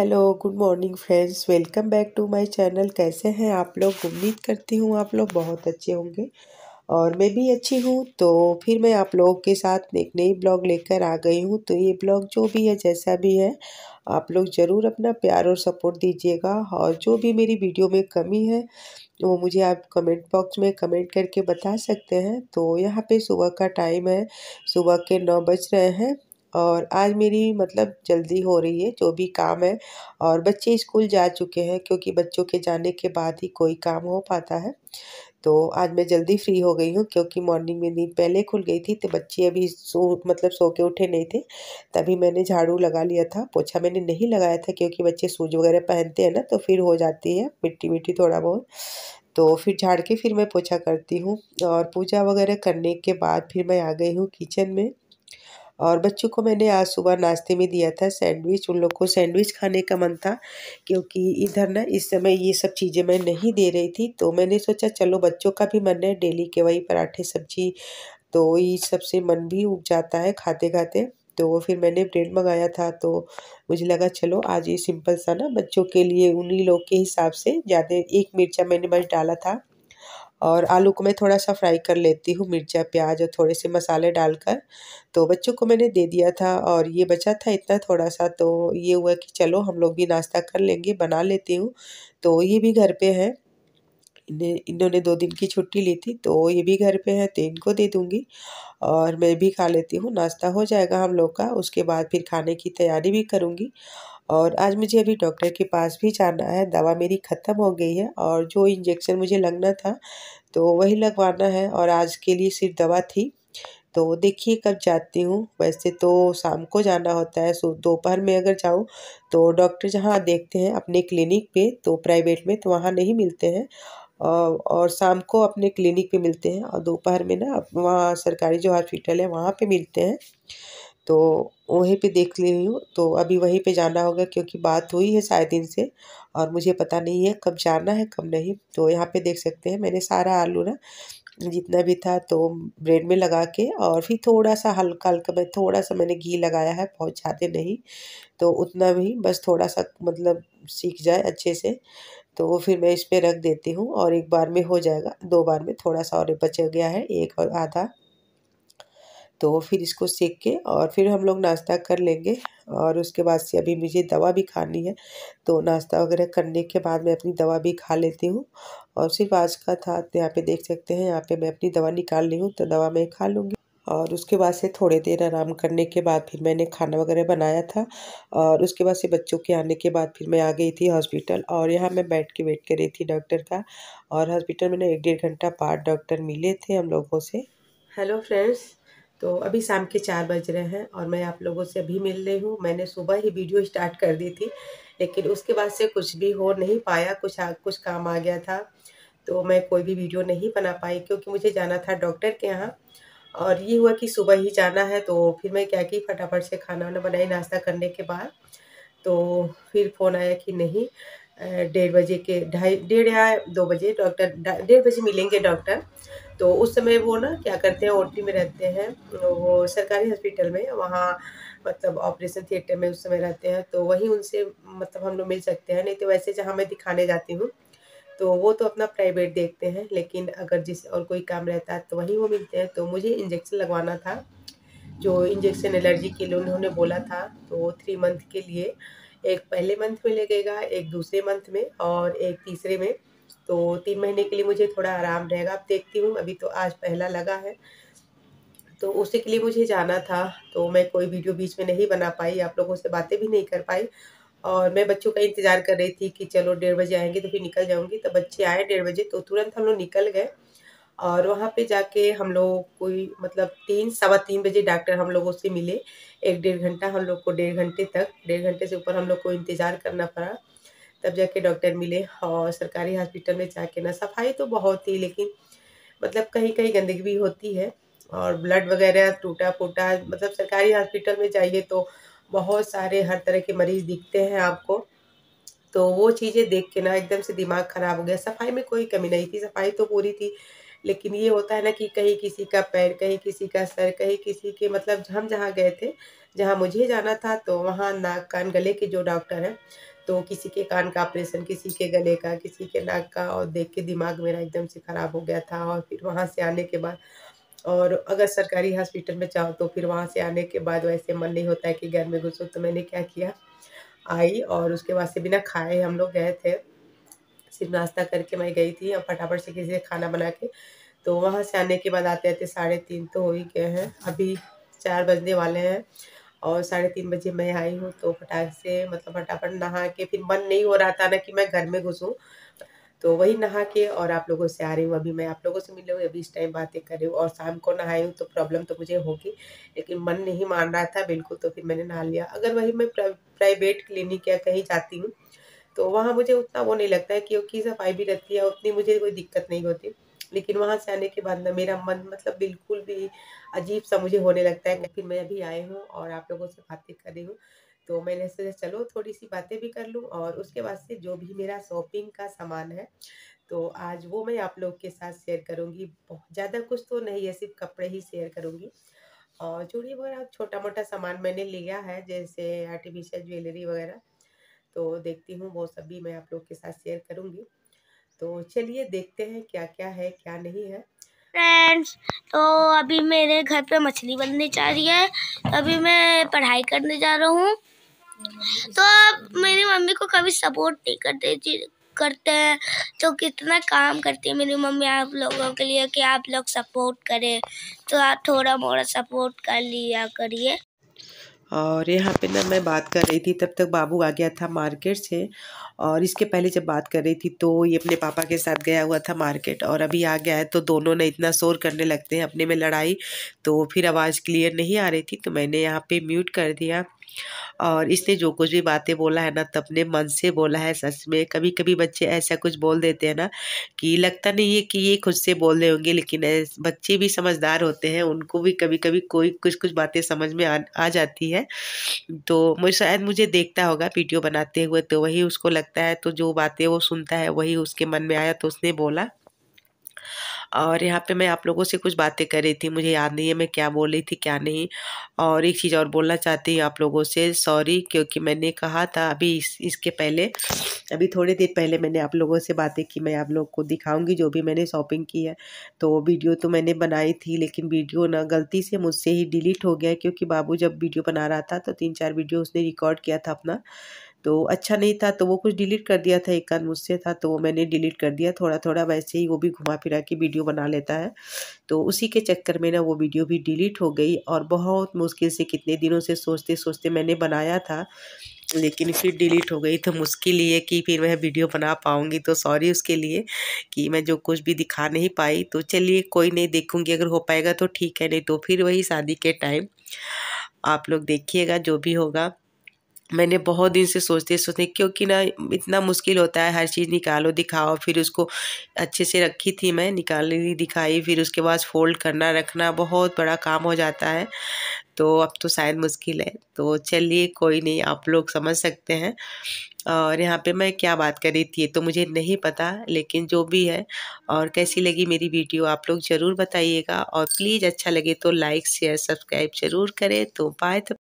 hello good morning friends welcome back to my channel कैसे हैं आप लोग उम्मीद करती हूँ आप लोग बहुत अच्छे होंगे और मैं भी अच्छी हूँ तो फिर मैं आप लोगों के साथ एक नई ब्लॉग लेकर आ गई हूँ तो ये ब्लॉग जो भी है जैसा भी है आप लोग ज़रूर अपना प्यार और सपोर्ट दीजिएगा और जो भी मेरी वीडियो में कमी है वो मुझे आप कमेंट बॉक्स में कमेंट करके बता सकते हैं तो यहाँ पे सुबह का टाइम है सुबह के नौ बज रहे हैं और आज मेरी मतलब जल्दी हो रही है जो भी काम है और बच्चे स्कूल जा चुके हैं क्योंकि बच्चों के जाने के बाद ही कोई काम हो पाता है तो आज मैं जल्दी फ्री हो गई हूँ क्योंकि मॉर्निंग में नींद पहले खुल गई थी तो बच्चे अभी सो मतलब सो के उठे नहीं थे तभी मैंने झाड़ू लगा लिया था पोछा मैंने नहीं लगाया था क्योंकि बच्चे सूज वगैरह पहनते हैं ना तो फिर हो जाती है मिट्टी मिट्टी थोड़ा बहुत तो फिर झाड़ के फिर मैं पोछा करती हूँ और पूजा वगैरह करने के बाद फिर मैं आ गई हूँ किचन में और बच्चों को मैंने आज सुबह नाश्ते में दिया था सैंडविच उन लोग को सैंडविच खाने का मन था क्योंकि इधर ना इस समय ये सब चीज़ें मैं नहीं दे रही थी तो मैंने सोचा चलो बच्चों का भी मन है डेली के वही पराठे सब्जी तो ये सबसे मन भी उग जाता है खाते खाते तो फिर मैंने ब्रेड मंगाया था तो मुझे लगा चलो आज ये सिंपल सा ना बच्चों के लिए उन्हीं लोग के हिसाब से ज़्यादा एक मिर्चा मैंने बस डाला था और आलू को मैं थोड़ा सा फ्राई कर लेती हूँ मिर्चा प्याज और थोड़े से मसाले डालकर तो बच्चों को मैंने दे दिया था और ये बचा था इतना थोड़ा सा तो ये हुआ कि चलो हम लोग भी नाश्ता कर लेंगे बना लेती हूँ तो ये भी घर पे है इन्होंने दो दिन की छुट्टी ली थी तो ये भी घर पे है तो इनको दे दूँगी और मैं भी खा लेती हूँ नाश्ता हो जाएगा हम लोग का उसके बाद फिर खाने की तैयारी भी करूँगी और आज मुझे अभी डॉक्टर के पास भी जाना है दवा मेरी ख़त्म हो गई है और जो इंजेक्शन मुझे लगना था तो वही लगवाना है और आज के लिए सिर्फ दवा थी तो देखिए कब जाती हूँ वैसे तो शाम को जाना होता है सो दोपहर में अगर जाऊँ तो डॉक्टर जहाँ देखते हैं अपने क्लिनिक पे तो प्राइवेट में तो वहाँ नहीं मिलते हैं और शाम को अपने क्लिनिक पे मिलते हैं और दोपहर में ना वहाँ सरकारी जो हॉस्पिटल है वहाँ पे मिलते हैं तो वहीं पे देख ली हूँ तो अभी वहीं पे जाना होगा क्योंकि बात हुई है शायद इनसे और मुझे पता नहीं है कब जाना है कब नहीं तो यहाँ पे देख सकते हैं मैंने सारा आलू ना जितना भी था तो ब्रेड में लगा के और फिर थोड़ा सा हल्का हल्का मैं थोड़ा सा मैंने घी लगाया है बहुत ज़्यादा नहीं तो उतना भी बस थोड़ा सा मतलब सीख जाए अच्छे से तो वो फिर मैं इस पर रख देती हूँ और एक बार में हो जाएगा दो बार में थोड़ा सा और बच गया है एक और आधा तो फिर इसको सेक के और फिर हम लोग नाश्ता कर लेंगे और उसके बाद से अभी मुझे दवा भी खानी है तो नाश्ता वगैरह करने के बाद मैं अपनी दवा भी खा लेती हूँ और सिर्फ आज का था तो यहाँ पे देख सकते हैं यहाँ पे मैं अपनी दवा निकाल ली हूँ तो दवा मैं खा लूँगी और उसके बाद से थोड़े देर आराम करने के बाद फिर मैंने खाना वगैरह बनाया था और उसके बाद से बच्चों के आने के बाद फिर मैं आ गई थी हॉस्पिटल और यहाँ मैं बैठ के वेट कर रही थी डॉक्टर का और हॉस्पिटल में ना एक डेढ़ घंटा बाद डॉक्टर मिले थे हम लोगों से हेलो फ्रेंड्स तो अभी शाम के चार बज रहे हैं और मैं आप लोगों से अभी मिल रही हूँ मैंने सुबह ही वीडियो स्टार्ट कर दी थी लेकिन उसके बाद से कुछ भी हो नहीं पाया कुछ आ, कुछ काम आ गया था तो मैं कोई भी वीडियो नहीं बना पाई क्योंकि मुझे जाना था डॉक्टर के यहाँ और ये हुआ कि सुबह ही जाना है तो फिर मैं क्या कि फटाफट से खाना वाना बनाई नाश्ता करने के बाद तो फिर फ़ोन आया कि नहीं डेढ़ बजे के ढाई डेढ़ या दो बजे डॉक्टर डेढ़ बजे मिलेंगे डॉक्टर तो उस समय वो ना क्या करते हैं ओटी में रहते हैं वो सरकारी हॉस्पिटल में वहाँ मतलब ऑपरेशन थिएटर में उस समय रहते हैं तो वहीं उनसे मतलब हम लोग मिल सकते हैं नहीं तो वैसे जहाँ मैं दिखाने जाती हूँ तो वो तो अपना प्राइवेट देखते हैं लेकिन अगर जिस और कोई काम रहता है तो वहीं वो मिलते हैं तो मुझे इंजेक्शन लगवाना था जो इंजेक्शन एलर्जी के लिए उन्होंने बोला था तो थ्री मंथ के लिए एक पहले मंथ में लगेगा एक दूसरे मंथ में और एक तीसरे में तो तीन महीने के लिए मुझे थोड़ा आराम रहेगा अब देखती हूँ अभी तो आज पहला लगा है तो उसी के लिए मुझे जाना था तो मैं कोई वीडियो बीच में नहीं बना पाई आप लोगों से बातें भी नहीं कर पाई और मैं बच्चों का इंतज़ार कर रही थी कि चलो डेढ़ बजे आएंगे तो फिर निकल जाऊंगी तो बच्चे आए डेढ़ बजे तो तुरंत हम लोग निकल गए और वहाँ पे जाके हम लोग कोई मतलब तीन सवा तीन बजे डॉक्टर हम लोगों से मिले एक डेढ़ घंटा हम लोग को डेढ़ घंटे तक डेढ़ घंटे से ऊपर हम लोग को इंतज़ार करना पड़ा तब जाके डॉक्टर मिले और हाँ, सरकारी हॉस्पिटल में जाके ना सफाई तो बहुत थी लेकिन मतलब कहीं कहीं गंदगी भी होती है और ब्लड वगैरह टूटा फूटा मतलब सरकारी हॉस्पिटल में जाइए तो बहुत सारे हर तरह के मरीज़ दिखते हैं आपको तो वो चीज़ें देख के ना एकदम से दिमाग ख़राब हो गया सफाई में कोई कमी नहीं थी सफाई तो पूरी थी लेकिन ये होता है ना कि कहीं किसी का पैर कहीं किसी का सर कहीं किसी के मतलब हम जहाँ गए थे जहाँ मुझे जाना था तो वहाँ नाक कान गले के जो डॉक्टर हैं तो किसी के कान का ऑपरेशन किसी के गले का किसी के नाक का और देख के दिमाग मेरा एकदम से ख़राब हो गया था और फिर वहाँ से आने के बाद और अगर सरकारी हॉस्पिटल में चाहो तो फिर वहाँ से आने के बाद वैसे मन नहीं होता है कि घर में घुसो तो मैंने क्या किया आई और उसके बाद से बिना खाए हम लोग गए थे सिर्फ नाश्ता करके मैं गई थी और फटाफट से किसी से खाना बना के तो वहाँ से आने के बाद आते आते साढ़े तीन तो हो ही गए हैं अभी चार बजने वाले हैं और साढ़े तीन बजे मैं आई हूँ तो फटाख से मतलब फटाफट नहा के फिर मन नहीं हो रहा था ना कि मैं घर में घुसूँ तो वही नहा के और आप लोगों से आ रही हूँ अभी मैं आप लोगों से मिल रही हूँ अभी इस टाइम बातें कर रही हूँ और शाम को नहाई हूँ तो प्रॉब्लम तो मुझे होगी लेकिन मन नहीं मान रहा था बिल्कुल तो फिर मैंने नहा लिया अगर वही मैं प्राइवेट क्लिनिक या कहीं जाती हूँ तो वहाँ मुझे उतना वो नहीं लगता है क्योंकि सफाई भी रहती है उतनी मुझे कोई दिक्कत नहीं होती लेकिन वहाँ से आने के बाद ना मेरा मन मतलब बिल्कुल भी अजीब सा मुझे होने लगता है फिर मैं अभी आई हूँ और आप लोगों से बातें कर रही हूँ तो मैंने सोचा चलो थोड़ी सी बातें भी कर लूँ और उसके बाद से जो भी मेरा शॉपिंग का सामान है तो आज वो मैं आप लोग के साथ शेयर करूँगी बहुत ज़्यादा कुछ तो नहीं है सिर्फ कपड़े ही शेयर करूँगी और चूड़ी वगैरह छोटा मोटा सामान मैंने लिया है जैसे आर्टिफिशियल ज्वेलरी वगैरह तो देखती हूँ वो सब भी मैं आप लोग के साथ शेयर करूँगी तो चलिए देखते हैं क्या क्या है क्या नहीं है फ्रेंड्स तो अभी मेरे घर पे मछली बनने जा रही है अभी मैं पढ़ाई करने जा रहा हूँ तो आप मेरी मम्मी को कभी सपोर्ट नहीं करते करते हैं तो कितना काम करती है मेरी मम्मी आप लोगों के लिए कि आप लोग सपोर्ट करें तो आप थोड़ा मोड़ा सपोर्ट कर लिया करिए और यहाँ पे ना मैं बात कर रही थी तब तक बाबू आ गया था मार्केट से और इसके पहले जब बात कर रही थी तो ये अपने पापा के साथ गया हुआ था मार्केट और अभी आ गया है तो दोनों ने इतना शोर करने लगते हैं अपने में लड़ाई तो फिर आवाज़ क्लियर नहीं आ रही थी तो मैंने यहाँ पे म्यूट कर दिया और इसने जो कुछ भी बातें बोला है ना तब ने मन से बोला है सच में कभी कभी बच्चे ऐसा कुछ बोल देते हैं ना कि लगता नहीं है कि ये खुद से बोल रहे होंगे लेकिन बच्चे भी समझदार होते हैं उनको भी कभी कभी कोई कुछ कुछ बातें समझ में आ, आ जाती है तो मुझे शायद मुझे देखता होगा वीडियो बनाते हुए तो वही उसको लगता है तो जो बातें वो सुनता है वही उसके मन में आया तो उसने बोला और यहाँ पे मैं आप लोगों से कुछ बातें कर रही थी मुझे याद नहीं है मैं क्या बोल रही थी क्या नहीं और एक चीज़ और बोलना चाहती हूँ आप लोगों से सॉरी क्योंकि मैंने कहा था अभी इस, इसके पहले अभी थोड़ी देर पहले मैंने आप लोगों से बातें की मैं आप लोग को दिखाऊंगी जो भी मैंने शॉपिंग की है तो वीडियो तो मैंने बनाई थी लेकिन वीडियो ना गलती से मुझसे ही डिलीट हो गया क्योंकि बाबू जब वीडियो बना रहा था तो तीन चार वीडियो उसने रिकॉर्ड किया था अपना तो अच्छा नहीं था तो वो कुछ डिलीट कर दिया था एक कान मुझसे था तो वो मैंने डिलीट कर दिया थोड़ा थोड़ा वैसे ही वो भी घुमा फिरा के वीडियो बना लेता है तो उसी के चक्कर में ना वो वीडियो भी डिलीट हो गई और बहुत मुश्किल से कितने दिनों से सोचते सोचते मैंने बनाया था लेकिन फिर डिलीट हो गई तो मुश्किल ही है कि फिर मैं वीडियो बना पाऊँगी तो सॉरी उसके लिए कि मैं जो कुछ भी दिखा नहीं पाई तो चलिए कोई नहीं देखूँगी अगर हो पाएगा तो ठीक है नहीं तो फिर वही शादी के टाइम आप लोग देखिएगा जो भी होगा मैंने बहुत दिन से सोचते सोचते क्योंकि ना इतना मुश्किल होता है हर चीज़ निकालो दिखाओ फिर उसको अच्छे से रखी थी मैं निकाली दिखाई फिर उसके बाद फोल्ड करना रखना बहुत बड़ा काम हो जाता है तो अब तो शायद मुश्किल है तो चलिए कोई नहीं आप लोग समझ सकते हैं और यहाँ पे मैं क्या बात कर रही थी तो मुझे नहीं पता लेकिन जो भी है और कैसी लगी मेरी वीडियो आप लोग ज़रूर बताइएगा और प्लीज़ अच्छा लगे तो लाइक शेयर सब्सक्राइब ज़रूर करें तो बाय